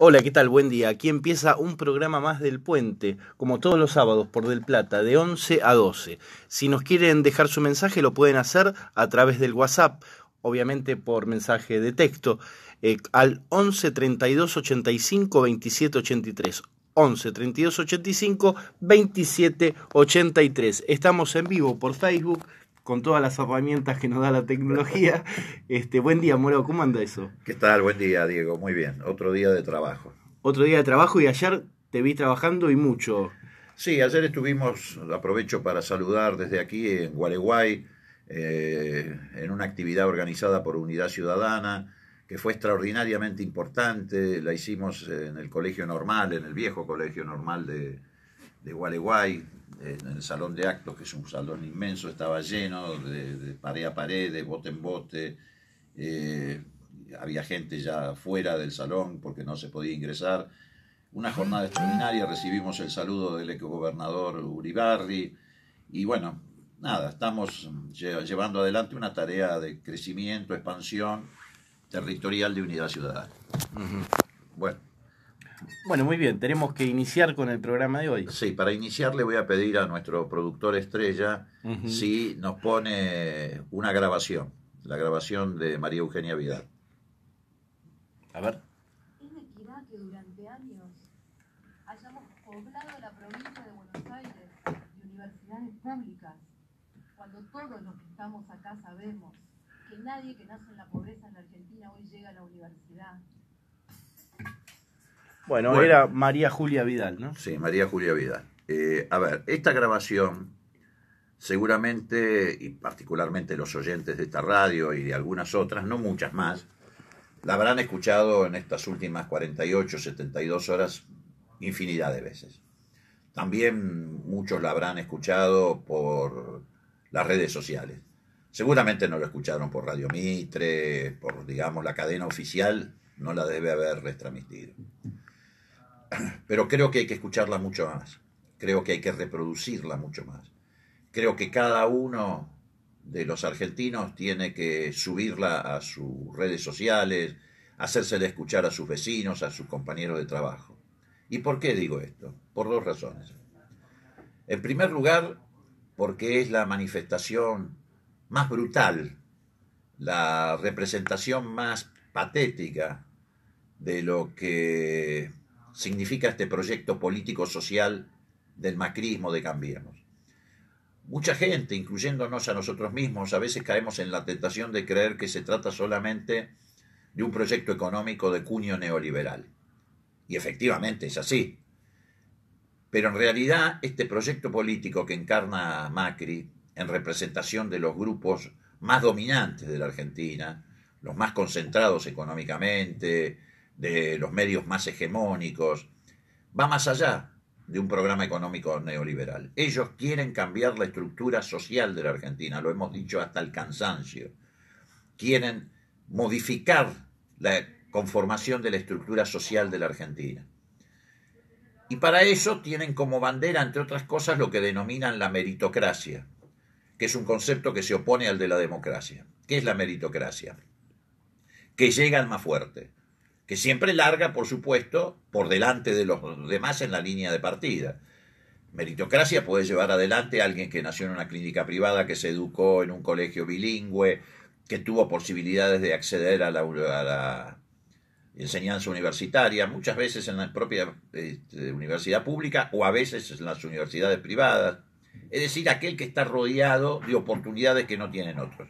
Hola, ¿qué tal? Buen día. Aquí empieza un programa más del puente, como todos los sábados por Del Plata, de 11 a 12. Si nos quieren dejar su mensaje, lo pueden hacer a través del WhatsApp, obviamente por mensaje de texto, eh, al 11 32 85 27 83. 11 32 85 27 83. Estamos en vivo por Facebook, con todas las herramientas que nos da la tecnología. Este, buen día, Moro, ¿cómo anda eso? ¿Qué tal? Buen día, Diego. Muy bien. Otro día de trabajo. Otro día de trabajo y ayer te vi trabajando y mucho. Sí, ayer estuvimos, aprovecho para saludar desde aquí en Gualeguay, eh, en una actividad organizada por Unidad Ciudadana, que fue extraordinariamente importante. La hicimos en el Colegio Normal, en el viejo Colegio Normal de, de Gualeguay, en el salón de actos, que es un salón inmenso, estaba lleno de, pared a pared, de bote en bote. Eh, había gente ya fuera del salón porque no se podía ingresar. Una jornada extraordinaria, recibimos el saludo del exgobernador Uribarri y bueno, nada, estamos llevando adelante una tarea de crecimiento, expansión territorial de unidad ciudadana. Bueno. Bueno, muy bien, tenemos que iniciar con el programa de hoy. Sí, para iniciar le voy a pedir a nuestro productor estrella si nos pone una grabación, la grabación de María Eugenia Vidal. A ver. equidad que durante años hayamos poblado la provincia de Buenos Aires de universidades públicas, cuando todos los que estamos acá sabemos que nadie que nace en la pobreza en la Argentina hoy llega a la universidad bueno, era María Julia Vidal, ¿no? Sí, María Julia Vidal. Eh, a ver, esta grabación, seguramente, y particularmente los oyentes de esta radio y de algunas otras, no muchas más, la habrán escuchado en estas últimas 48, 72 horas infinidad de veces. También muchos la habrán escuchado por las redes sociales. Seguramente no lo escucharon por Radio Mitre, por, digamos, la cadena oficial, no la debe haber retransmitido pero creo que hay que escucharla mucho más, creo que hay que reproducirla mucho más, creo que cada uno de los argentinos tiene que subirla a sus redes sociales, hacérsela escuchar a sus vecinos, a sus compañeros de trabajo. ¿Y por qué digo esto? Por dos razones. En primer lugar, porque es la manifestación más brutal, la representación más patética de lo que significa este proyecto político-social del macrismo de Cambiemos. Mucha gente, incluyéndonos a nosotros mismos, a veces caemos en la tentación de creer que se trata solamente de un proyecto económico de cuño neoliberal. Y efectivamente es así. Pero en realidad este proyecto político que encarna Macri, en representación de los grupos más dominantes de la Argentina, los más concentrados económicamente, de los medios más hegemónicos, va más allá de un programa económico neoliberal. Ellos quieren cambiar la estructura social de la Argentina, lo hemos dicho hasta el cansancio. Quieren modificar la conformación de la estructura social de la Argentina. Y para eso tienen como bandera, entre otras cosas, lo que denominan la meritocracia, que es un concepto que se opone al de la democracia. ¿Qué es la meritocracia? Que llega más fuerte, que siempre larga, por supuesto, por delante de los demás en la línea de partida. Meritocracia puede llevar adelante a alguien que nació en una clínica privada, que se educó en un colegio bilingüe, que tuvo posibilidades de acceder a la, enseñanza universitaria, muchas veces en la propia este, universidad pública o a veces en las universidades privadas. Es decir, aquel que está rodeado de oportunidades que no tienen otros.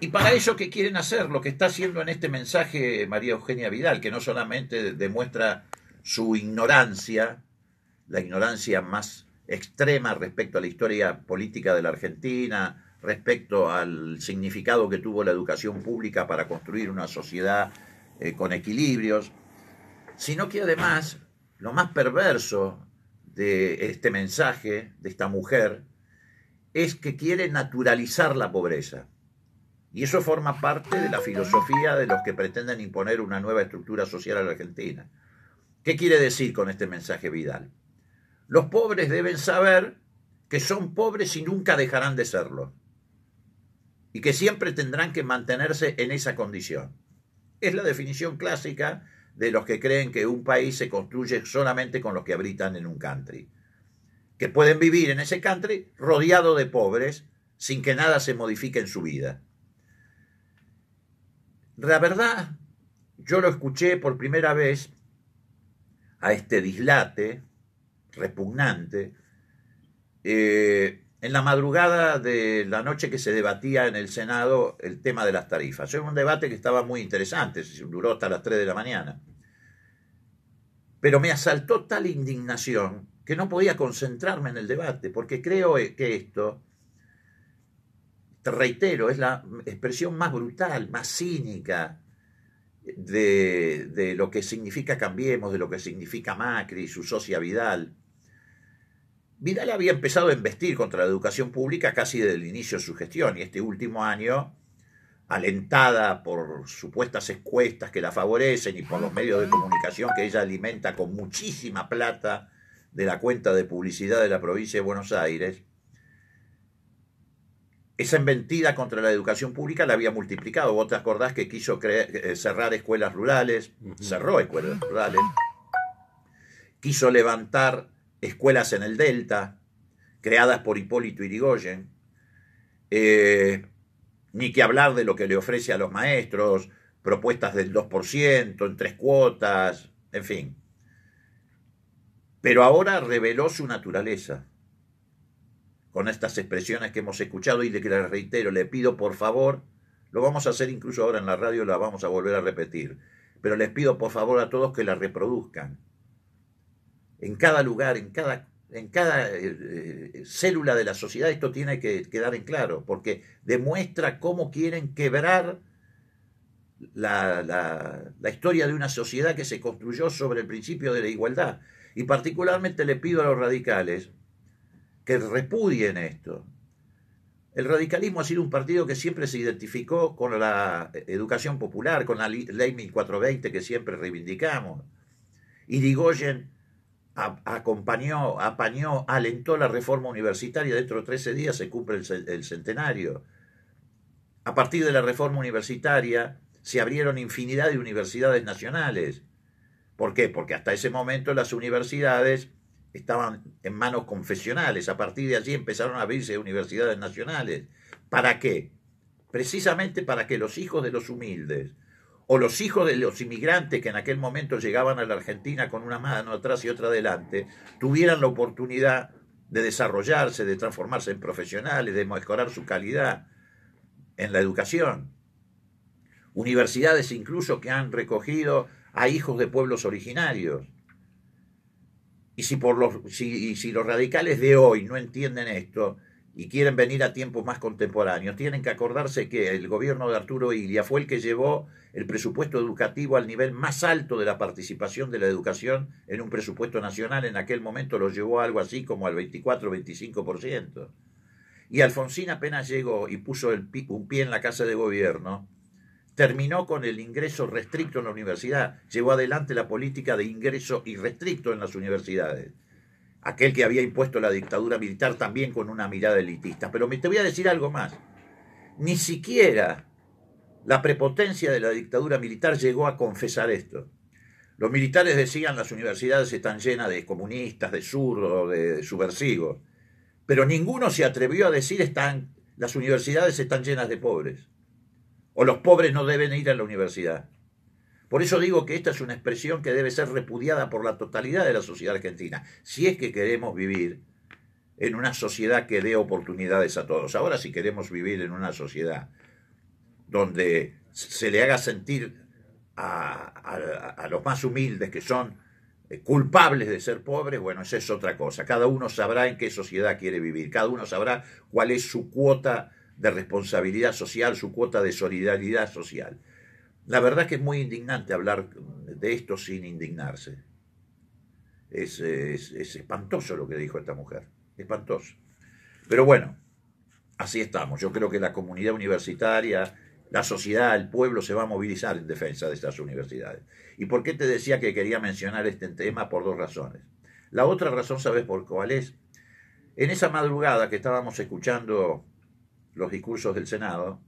Y para ello, ¿qué quieren hacer? Lo que está haciendo en este mensaje María Eugenia Vidal, que no solamente demuestra su ignorancia, la ignorancia más extrema respecto a la historia política de la Argentina, respecto al significado que tuvo la educación pública para construir una sociedad eh, con equilibrios, sino que además lo más perverso de este mensaje, de esta mujer, es que quiere naturalizar la pobreza y eso forma parte de la filosofía de los que pretenden imponer una nueva estructura social a la Argentina. ¿Qué quiere decir con este mensaje Vidal? Los pobres deben saber que son pobres y nunca dejarán de serlo. Y que siempre tendrán que mantenerse en esa condición. Es la definición clásica de los que creen que un país se construye solamente con los que habitan en un country. Que pueden vivir en ese country rodeado de pobres sin que nada se modifique en su vida. La verdad, yo lo escuché por primera vez a este dislate repugnante eh, en la madrugada de la noche que se debatía en el Senado el tema de las tarifas. Era un debate que estaba muy interesante, duró hasta las 3 de la mañana. Pero me asaltó tal indignación que no podía concentrarme en el debate, porque creo que esto reitero, es la expresión más brutal, más cínica de, lo que significa Cambiemos, de lo que significa Macri y su socia Vidal. Vidal había empezado a investir contra la educación pública casi desde el inicio de su gestión y este último año, alentada por supuestas encuestas que la favorecen y por los medios de comunicación que ella alimenta con muchísima plata de la cuenta de publicidad de la provincia de Buenos Aires, esa inventida contra la educación pública la había multiplicado. Vos te acordás que quiso eh, cerrar escuelas rurales, cerró escuelas rurales, quiso levantar escuelas en el Delta, creadas por Hipólito Irigoyen, eh, ni que hablar de lo que le ofrece a los maestros, propuestas del 2%, en tres cuotas, en fin. Pero ahora reveló su naturaleza con estas expresiones que hemos escuchado y que les reitero, le pido por favor, lo vamos a hacer incluso ahora en la radio, la vamos a volver a repetir, pero les pido por favor a todos que la reproduzcan. En cada lugar, en cada, en cada eh, eh, célula de la sociedad esto tiene que quedar en claro, porque demuestra cómo quieren quebrar la historia de una sociedad que se construyó sobre el principio de la igualdad. Y particularmente le pido a los radicales, que repudien esto. El radicalismo ha sido un partido que siempre se identificó con la educación popular, con la ley 1420 que siempre reivindicamos. Y Irigoyen acompañó, apañó, alentó la reforma universitaria. Dentro de 13 días se cumple el centenario. A partir de la reforma universitaria se abrieron infinidad de universidades nacionales. ¿Por qué? Porque hasta ese momento las universidades estaban en manos confesionales. A partir de allí empezaron a abrirse universidades nacionales. ¿Para qué? Precisamente para que los hijos de los humildes o los hijos de los inmigrantes que en aquel momento llegaban a la Argentina con una mano atrás y otra adelante, tuvieran la oportunidad de desarrollarse, de transformarse en profesionales, de mejorar su calidad en la educación. Universidades incluso que han recogido a hijos de pueblos originarios y si, por los, si, y si los radicales de hoy no entienden esto y quieren venir a tiempos más contemporáneos, tienen que acordarse que el gobierno de Arturo Ilia fue el que llevó el presupuesto educativo al nivel más alto de la participación de la educación en un presupuesto nacional. En aquel momento lo llevó algo así como al 24-25%. Y Alfonsín apenas llegó y puso el, un pie en la casa de gobierno, terminó con el ingreso restricto en la universidad, llevó adelante la política de ingreso irrestricto en las universidades. Aquel que había impuesto la dictadura militar también con una mirada elitista. Pero te voy a decir algo más. Ni siquiera la prepotencia de la dictadura militar llegó a confesar esto. Los militares decían las universidades están llenas de comunistas, de zurdos, de subversivos, pero ninguno se atrevió a decir están, las universidades están llenas de pobres o los pobres no deben ir a la universidad. Por eso digo que esta es una expresión que debe ser repudiada por la totalidad de la sociedad argentina, si es que queremos vivir en una sociedad que dé oportunidades a todos. Ahora si queremos vivir en una sociedad donde se le haga sentir a, los más humildes que son eh, culpables de ser pobres, bueno, esa es otra cosa. Cada uno sabrá en qué sociedad quiere vivir, cada uno sabrá cuál es su cuota de responsabilidad social, su cuota de solidaridad social. La verdad es que es muy indignante hablar de esto sin indignarse. Es, es espantoso lo que dijo esta mujer, espantoso. Pero bueno, así estamos. Yo creo que la comunidad universitaria, la sociedad, el pueblo se va a movilizar en defensa de estas universidades. ¿Y por qué te decía que quería mencionar este tema? Por dos razones. La otra razón, ¿sabes por cuál es? En esa madrugada que estábamos escuchando los discursos del Senado,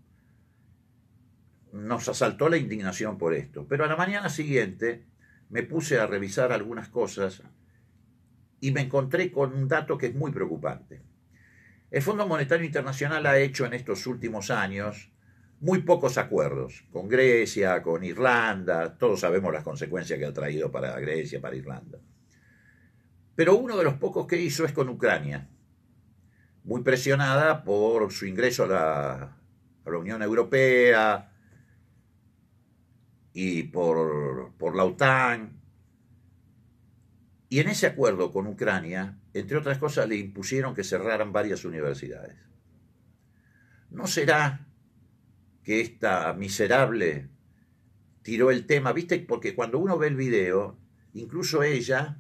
nos asaltó la indignación por esto. Pero a la mañana siguiente me puse a revisar algunas cosas y me encontré con un dato que es muy preocupante. El Fondo Monetario Internacional ha hecho en estos últimos años muy pocos acuerdos con Grecia, con Irlanda, todos sabemos las consecuencias que ha traído para Grecia, para Irlanda. Pero uno de los pocos que hizo es con Ucrania muy presionada por su ingreso a la, Unión Europea y por, la OTAN. Y en ese acuerdo con Ucrania, entre otras cosas, le impusieron que cerraran varias universidades. ¿No será que esta miserable tiró el tema? ¿Viste? Porque cuando uno ve el video, incluso ella,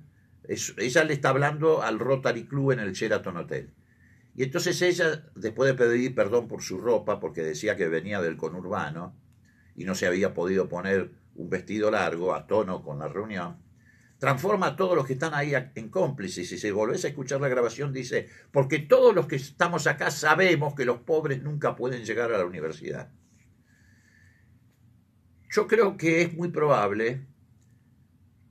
ella le está hablando al Rotary Club en el Sheraton Hotel. Y entonces ella, después de pedir perdón por su ropa, porque decía que venía del conurbano y no se había podido poner un vestido largo a tono con la reunión, transforma a todos los que están ahí en cómplices. Y si volvés a escuchar la grabación, dice, porque todos los que estamos acá sabemos que los pobres nunca pueden llegar a la universidad. Yo creo que es muy probable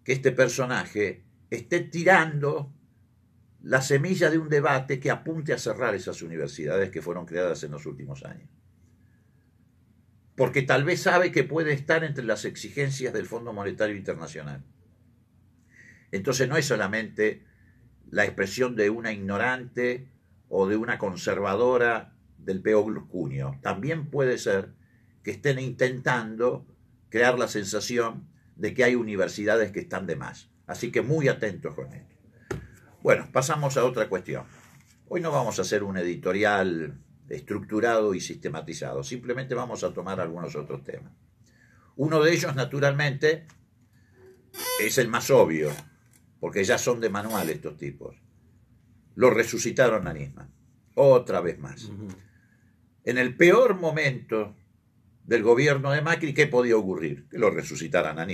que este personaje esté tirando la semilla de un debate que apunte a cerrar esas universidades que fueron creadas en los últimos años. Porque tal vez sabe que puede estar entre las exigencias del Fondo Monetario Internacional. Entonces no es solamente la expresión de una ignorante o de una conservadora del peor cuño. También puede ser que estén intentando crear la sensación de que hay universidades que están de más. Así que muy atentos con esto. Bueno, pasamos a otra cuestión. Hoy no vamos a hacer un editorial estructurado y sistematizado, simplemente vamos a tomar algunos otros temas. Uno de ellos, naturalmente, es el más obvio, porque ya son de manual estos tipos. Lo resucitaron a Nisman, otra vez más. En el peor momento del gobierno de Macri, ¿qué podía ocurrir? Que lo resucitaran a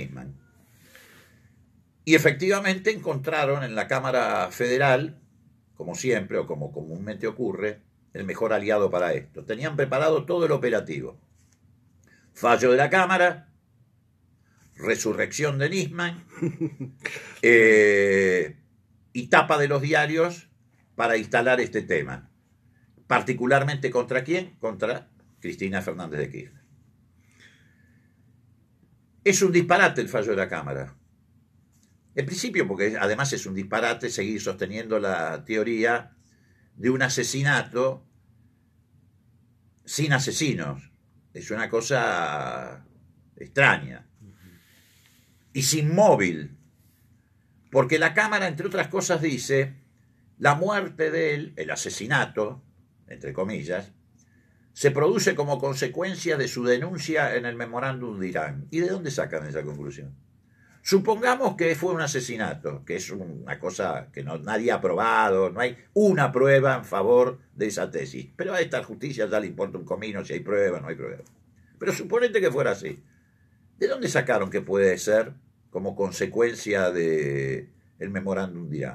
y efectivamente encontraron en la Cámara Federal, como siempre o como comúnmente ocurre, el mejor aliado para esto. Tenían preparado todo el operativo. Fallo de la Cámara, resurrección de Nisman eh, y tapa de los diarios para instalar este tema. Particularmente contra quién? Contra Cristina Fernández de Kirchner. Es un disparate el fallo de la Cámara. En principio, porque además es un disparate seguir sosteniendo la teoría de un asesinato sin asesinos. Es una cosa extraña. Y sin móvil. Porque la Cámara, entre otras cosas, dice, la muerte de él, el asesinato, entre comillas, se produce como consecuencia de su denuncia en el memorándum de Irán. ¿Y de dónde sacan esa conclusión? Supongamos que fue un asesinato, que es una cosa que nadie ha probado, no hay una prueba en favor de esa tesis. Pero a esta justicia ya le importa un comino si hay prueba, no hay prueba. Pero suponete que fuera así. ¿De dónde sacaron que puede ser como consecuencia del el memorándum de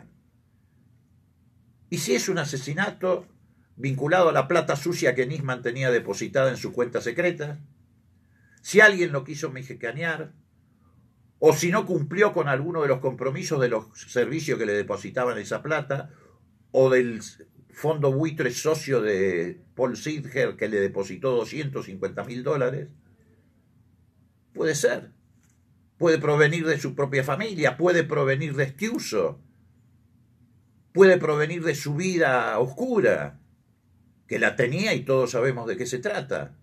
Y si es un asesinato vinculado a la plata sucia que Nisman tenía depositada en su cuenta secreta, si alguien lo quiso mexicanear, o si no cumplió con alguno de los compromisos de los servicios que le depositaban esa plata, o del fondo buitre socio de Paul Sidger que le depositó 250 mil dólares. Puede ser. Puede provenir de su propia familia, puede provenir de este uso, puede provenir de su vida oscura, que la tenía y todos sabemos de qué se trata,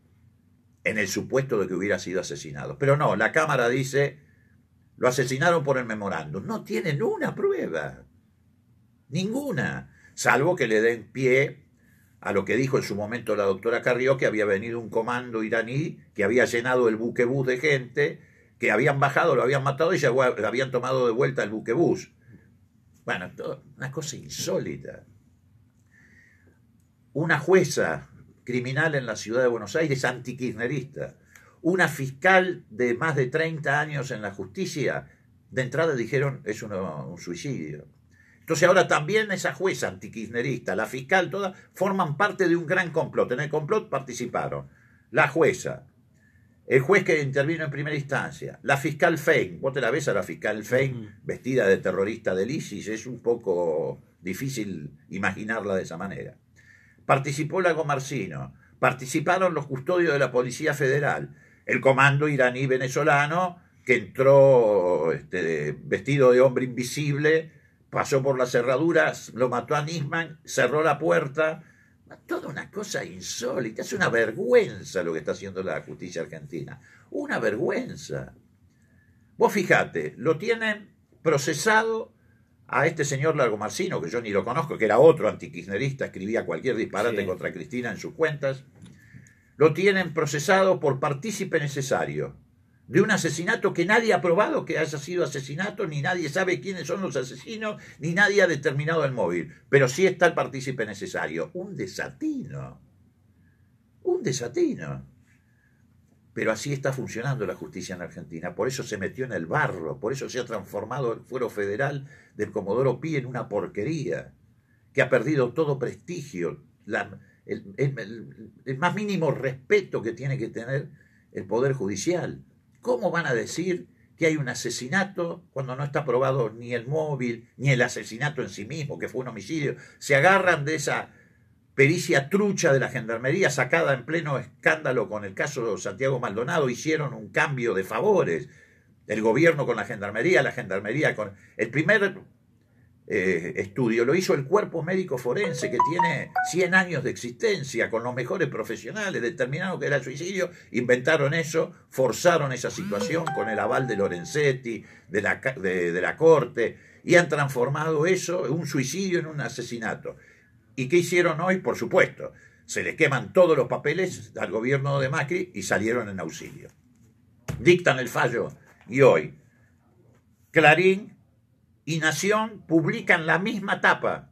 en el supuesto de que hubiera sido asesinado. Pero no, la Cámara dice lo asesinaron por el memorándum. No tienen una prueba. Ninguna. Salvo que le den pie a lo que dijo en su momento la doctora Carrió, que había venido un comando iraní, que había llenado el buquebús de gente, que habían bajado, lo habían matado y lo habían tomado de vuelta el buquebús. Bueno, una cosa insólita. Una jueza criminal en la ciudad de Buenos Aires, antikirchnerista, una fiscal de más de 30 años en la justicia, de entrada dijeron es un suicidio. Entonces ahora también esa jueza antikirchnerista, la fiscal, todas forman parte de un gran complot. En el complot participaron la jueza, el juez que intervino en primera instancia, la fiscal Fein. Vos te la ves a la fiscal Fein vestida de terrorista del ISIS, es un poco difícil imaginarla de esa manera. Participó Lago Marcino, participaron los custodios de la Policía Federal, el comando iraní venezolano que entró este, vestido de hombre invisible, pasó por las cerraduras, lo mató a Nisman, cerró la puerta. Toda una cosa insólita, es una vergüenza lo que está haciendo la justicia argentina. Una vergüenza. Vos fijate, lo tienen procesado a este señor Largomarcino, que yo ni lo conozco, que era otro antikirchnerista, escribía cualquier disparate contra Cristina en sus cuentas lo tienen procesado por partícipe necesario de un asesinato que nadie ha probado que haya sido asesinato, ni nadie sabe quiénes son los asesinos, ni nadie ha determinado el móvil, pero sí está el partícipe necesario. Un desatino. Un desatino. Pero así está funcionando la justicia en Argentina. Por eso se metió en el barro, por eso se ha transformado el fuero federal del Comodoro Pi en una porquería, que ha perdido todo prestigio. La, el, más mínimo respeto que tiene que tener el Poder Judicial. ¿Cómo van a decir que hay un asesinato cuando no está probado ni el móvil, ni el asesinato en sí mismo, que fue un homicidio? Se agarran de esa pericia trucha de la gendarmería sacada en pleno escándalo con el caso de Santiago Maldonado, hicieron un cambio de favores. El gobierno con la gendarmería, la gendarmería con... El primer eh, estudio, lo hizo el Cuerpo Médico Forense, que tiene 100 años de existencia, con los mejores profesionales, determinaron que era suicidio, inventaron eso, forzaron esa situación con el aval de Lorenzetti, de la, de, la Corte, y han transformado eso, un suicidio, en un asesinato. ¿Y qué hicieron hoy? Por supuesto, se les queman todos los papeles al gobierno de Macri y salieron en auxilio. Dictan el fallo y hoy Clarín y Nación publican la misma tapa.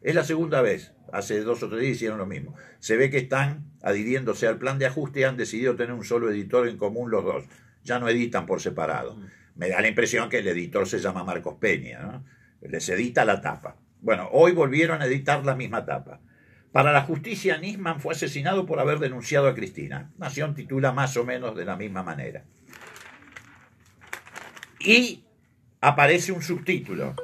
Es la segunda vez. Hace dos o tres días hicieron lo mismo. Se ve que están adhiriéndose al plan de ajuste y han decidido tener un solo editor en común los dos. Ya no editan por separado. Mm. Me da la impresión que el editor se llama Marcos Peña. Les edita la tapa. Bueno, hoy volvieron a editar la misma tapa. Para la justicia, Nisman fue asesinado por haber denunciado a Cristina. Nación titula más o menos de la misma manera. Y aparece un subtítulo.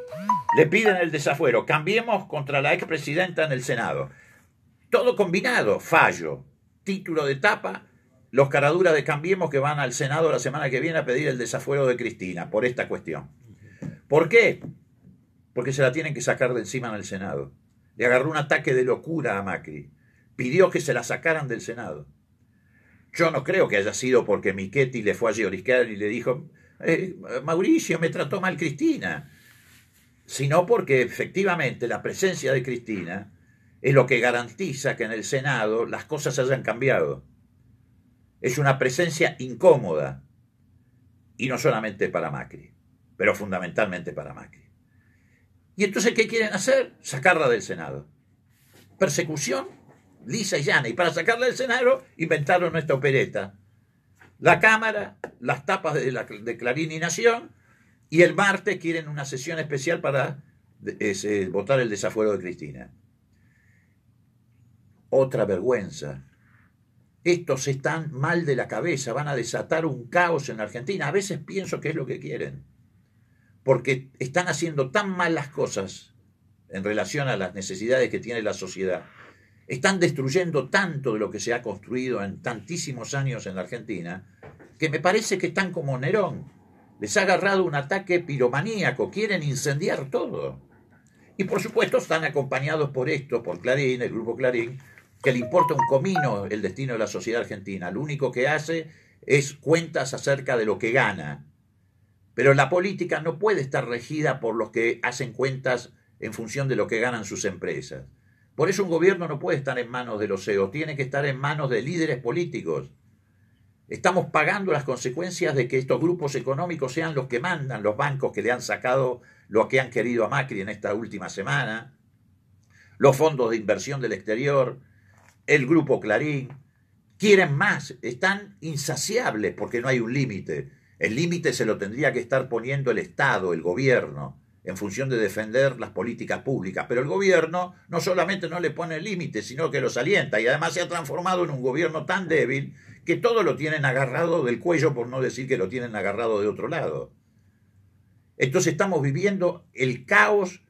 Le piden el desafuero. Cambiemos contra la expresidenta en el Senado. Todo combinado, fallo, título de tapa, los caraduras de Cambiemos que van al Senado la semana que viene a pedir el desafuero de Cristina por esta cuestión. ¿Por qué? Porque se la tienen que sacar de encima en el Senado. Le agarró un ataque de locura a Macri. Pidió que se la sacaran del Senado. Yo no creo que haya sido porque Miquetti le fue a Giorgicar y le dijo, eh, Mauricio, me trató mal Cristina, sino porque efectivamente la presencia de Cristina es lo que garantiza que en el Senado las cosas hayan cambiado. Es una presencia incómoda, y no solamente para Macri, pero fundamentalmente para Macri. ¿Y entonces qué quieren hacer? Sacarla del Senado. Persecución lisa y llana. Y para sacarla del Senado inventaron nuestra opereta, la Cámara, las tapas de, la, Clarín y Nación, y el martes quieren una sesión especial para eh, votar el desafuero de Cristina. Otra vergüenza. Estos están mal de la cabeza, van a desatar un caos en la Argentina. A veces pienso que es lo que quieren, porque están haciendo tan mal las cosas en relación a las necesidades que tiene la sociedad, están destruyendo tanto de lo que se ha construido en tantísimos años en la Argentina, que me parece que están como Nerón. Les ha agarrado un ataque piromaníaco, quieren incendiar todo. Y por supuesto están acompañados por esto, por Clarín, el grupo Clarín, que le importa un comino el destino de la sociedad argentina. Lo único que hace es cuentas acerca de lo que gana. Pero la política no puede estar regida por los que hacen cuentas en función de lo que ganan sus empresas. Por eso un gobierno no puede estar en manos de los CEOs, tiene que estar en manos de líderes políticos. Estamos pagando las consecuencias de que estos grupos económicos sean los que mandan, los bancos que le han sacado lo que han querido a Macri en esta última semana, los fondos de inversión del exterior, el grupo Clarín. Quieren más, están insaciables porque no hay un límite. El límite se lo tendría que estar poniendo el Estado, el gobierno en función de defender las políticas públicas. Pero el gobierno no solamente no le pone límites, sino que los alienta y además se ha transformado en un gobierno tan débil que todo lo tienen agarrado del cuello, por no decir que lo tienen agarrado de otro lado. Entonces estamos viviendo el caos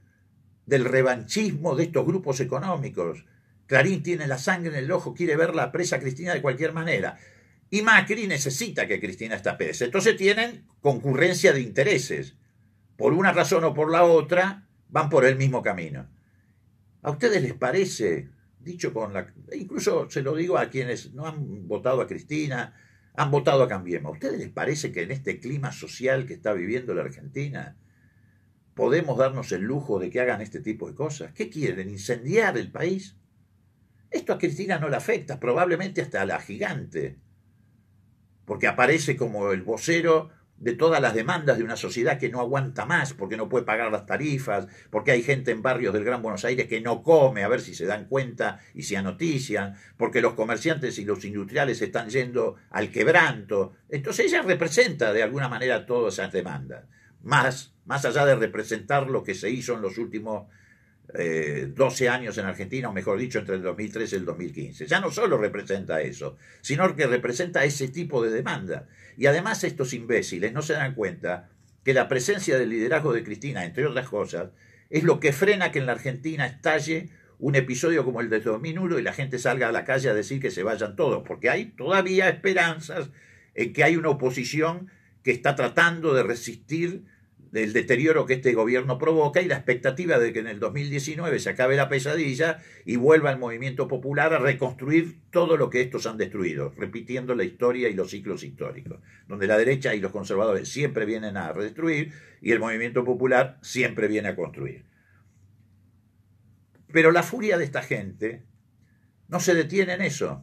del revanchismo de estos grupos económicos. Clarín tiene la sangre en el ojo, quiere ver la presa Cristina de cualquier manera. Y Macri necesita que Cristina esté presa. Entonces tienen concurrencia de intereses por una razón o por la otra, van por el mismo camino. ¿A ustedes les parece, dicho con la... incluso se lo digo a quienes no han votado a Cristina, han votado a Cambiemos, ¿a ustedes les parece que en este clima social que está viviendo la Argentina podemos darnos el lujo de que hagan este tipo de cosas? ¿Qué quieren? ¿Incendiar el país? Esto a Cristina no le afecta, probablemente hasta a la gigante, porque aparece como el vocero de todas las demandas de una sociedad que no aguanta más porque no puede pagar las tarifas, porque hay gente en barrios del Gran Buenos Aires que no come, a ver si se dan cuenta y se anotician, porque los comerciantes y los industriales están yendo al quebranto. Entonces ella representa de alguna manera todas esas demandas, más, más allá de representar lo que se hizo en los últimos 12 eh, años en Argentina, o mejor dicho, entre el 2013 y el 2015. Ya no solo representa eso, sino que representa ese tipo de demanda. Y además estos imbéciles no se dan cuenta que la presencia del liderazgo de Cristina, entre otras cosas, es lo que frena que en la Argentina estalle un episodio como el de 2001 y la gente salga a la calle a decir que se vayan todos, porque hay todavía esperanzas en que hay una oposición que está tratando de resistir del deterioro que este gobierno provoca y la expectativa de que en el 2019 se acabe la pesadilla y vuelva el movimiento popular a reconstruir todo lo que estos han destruido, repitiendo la historia y los ciclos históricos, donde la derecha y los conservadores siempre vienen a destruir y el movimiento popular siempre viene a construir. Pero la furia de esta gente no se detiene en eso,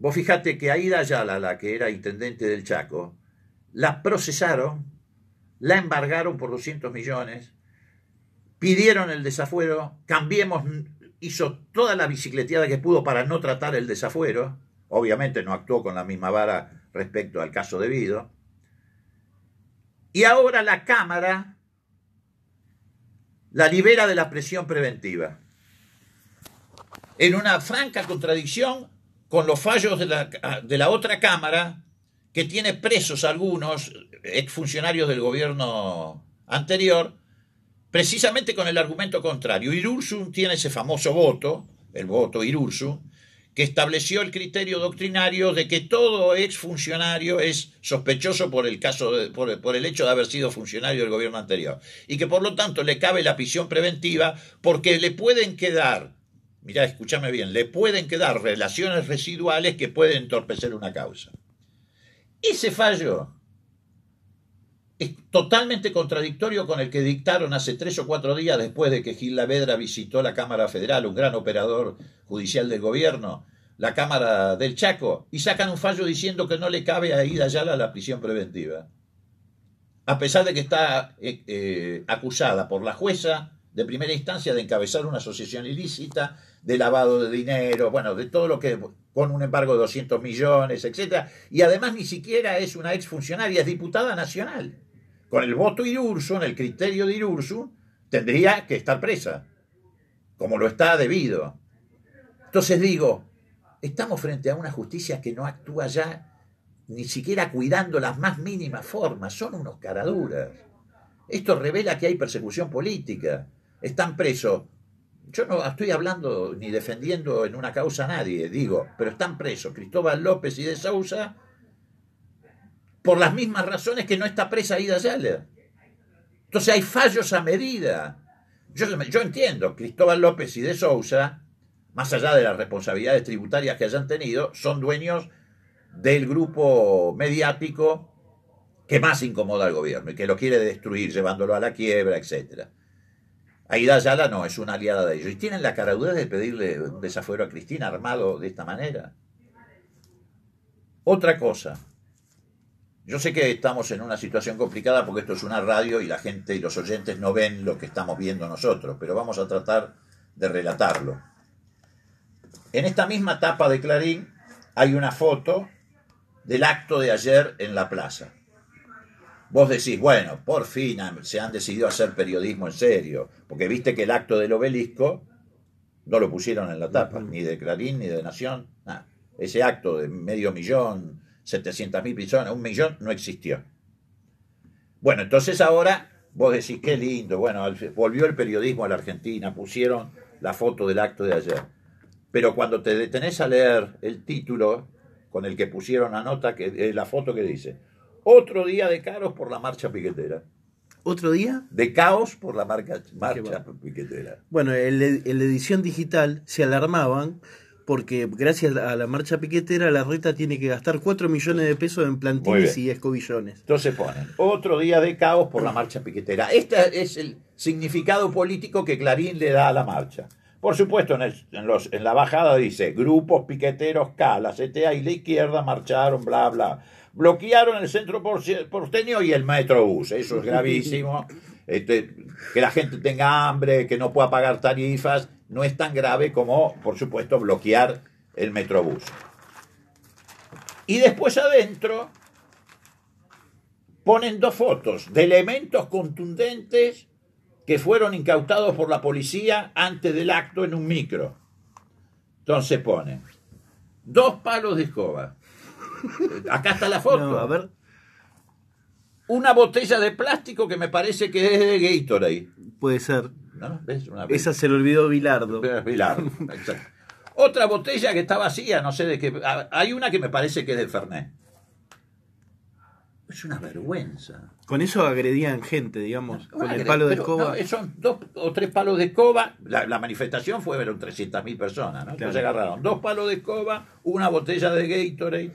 Vos fijate que Aida Ayala, la que era intendente del Chaco, la procesaron, la embargaron por 200 millones, pidieron el desafuero, Cambiemos hizo toda la bicicleteada que pudo para no tratar el desafuero, obviamente no actuó con la misma vara respecto al caso debido, y ahora la Cámara la libera de la presión preventiva, en una franca contradicción con los fallos de la, de la otra Cámara que tiene presos algunos exfuncionarios del gobierno anterior, precisamente con el argumento contrario. Irursum tiene ese famoso voto, el voto Irursum, que estableció el criterio doctrinario de que todo exfuncionario es sospechoso por el, caso por, el hecho de haber sido funcionario del gobierno anterior y que por lo tanto le cabe la prisión preventiva porque le pueden quedar, mirá, escúchame bien, le pueden quedar relaciones residuales que pueden entorpecer una causa. Ese fallo es totalmente contradictorio con el que dictaron hace tres o cuatro días después de que Gil Lavedra visitó la Cámara Federal, un gran operador judicial del gobierno, la Cámara del Chaco, y sacan un fallo diciendo que no le cabe a Ida Yala la prisión preventiva. A pesar de que está eh, eh, acusada por la jueza de primera instancia de encabezar una asociación ilícita, de lavado de dinero, bueno, de todo lo que con un embargo de 200 millones, etcétera, y además ni siquiera es una exfuncionaria, es diputada nacional. Con el voto Irurso, en el criterio de Irurso tendría que estar presa, como lo está debido. Entonces digo, estamos frente a una justicia que no actúa ya ni siquiera cuidando las más mínimas formas, son unos caraduras. Esto revela que hay persecución política están presos. Yo no estoy hablando ni defendiendo en una causa a nadie, digo, pero están presos Cristóbal López y de Sousa por las mismas razones que no está presa Ida Yaller. Entonces hay fallos a medida. Yo, yo entiendo, Cristóbal López y de Sousa, más allá de las responsabilidades tributarias que hayan tenido, son dueños del grupo mediático que más incomoda al gobierno y que lo quiere destruir llevándolo a la quiebra, etcétera. Aida Ayala no, es una aliada de ellos. ¿Y tienen la caraudez de pedirle un desafuero a Cristina armado de esta manera? Otra cosa. Yo sé que estamos en una situación complicada porque esto es una radio y la gente y los oyentes no ven lo que estamos viendo nosotros, pero vamos a tratar de relatarlo. En esta misma tapa de Clarín hay una foto del acto de ayer en la plaza vos decís, bueno, por fin se han decidido hacer periodismo en serio, porque viste que el acto del obelisco no lo pusieron en la tapa, ni de Clarín, ni de Nación, nada. Ese acto de medio millón, 700 mil personas, un millón, no existió. Bueno, entonces ahora vos decís, qué lindo, bueno, volvió el periodismo a la Argentina, pusieron la foto del acto de ayer. Pero cuando te detenés a leer el título con el que pusieron la nota, que, eh, la foto que dice, otro día de caos por la marcha piquetera. ¿Otro día? De caos por la marcha piquetera. Bueno, en la edición digital se alarmaban porque gracias a la marcha piquetera la reta tiene que gastar 4 millones de pesos en plantillas y escobillones. Entonces ponen, otro día de caos por la marcha piquetera. Este es el significado político que Clarín le da a la marcha. Por supuesto, en, en, en la bajada dice, grupos piqueteros K, la CTA y la izquierda marcharon, bla, bla bloquearon el centro porteño y el metrobús. Eso es gravísimo. Este, que la gente tenga hambre, que no pueda pagar tarifas, no es tan grave como, por supuesto, bloquear el metrobús. Y después adentro ponen dos fotos de elementos contundentes que fueron incautados por la policía antes del acto en un micro. Entonces ponen dos palos de escoba, Acá está la foto. a ver. Una botella de plástico que me parece que es de Gatorade. Puede ser. Esa se le olvidó Bilardo. Otra botella que está vacía, no sé de qué. Hay una que me parece que es de Fernet. Es una vergüenza. Con eso agredían gente, digamos, con el palo de escoba. son dos o tres palos de escoba. La, manifestación fue, trescientas 300.000 personas, ¿no? agarraron dos palos de escoba, una botella de Gatorade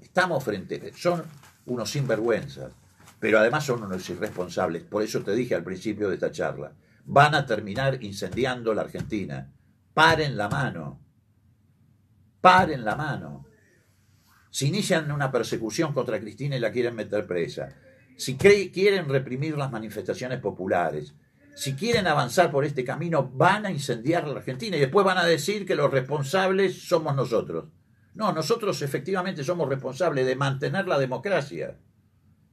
estamos frente, son unos sinvergüenzas, pero además son unos irresponsables. Por eso te dije al principio de esta charla, van a terminar incendiando la Argentina. Paren la mano. Paren la mano. Si inician una persecución contra Cristina y la quieren meter presa, si quieren reprimir las manifestaciones populares, si quieren avanzar por este camino, van a incendiar la Argentina y después van a decir que los responsables somos nosotros. No, nosotros efectivamente somos responsables de mantener la democracia.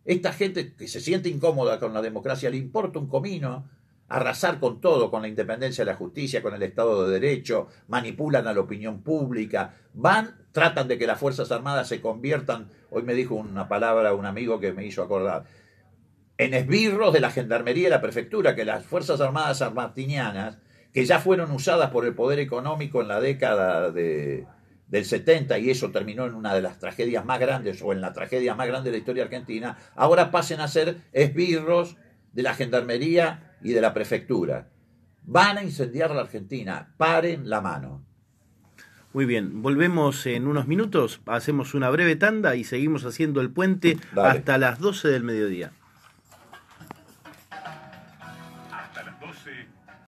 Esta gente que se siente incómoda con la democracia le importa un comino arrasar con todo, con la independencia de la justicia, con el Estado de Derecho, manipulan a la opinión pública, van, tratan de que las Fuerzas Armadas se conviertan, hoy me dijo una palabra un amigo que me hizo acordar, en esbirros de la Gendarmería y la Prefectura, que las Fuerzas Armadas armartinianas, que ya fueron usadas por el poder económico en la década de, del 70 y eso terminó en una de las tragedias más grandes o en la tragedia más grande de la historia argentina, ahora pasen a ser esbirros de la gendarmería y de la prefectura. Van a incendiar la Argentina, paren la mano. Muy bien, volvemos en unos minutos, hacemos una breve tanda y seguimos haciendo el puente hasta las 12 del mediodía.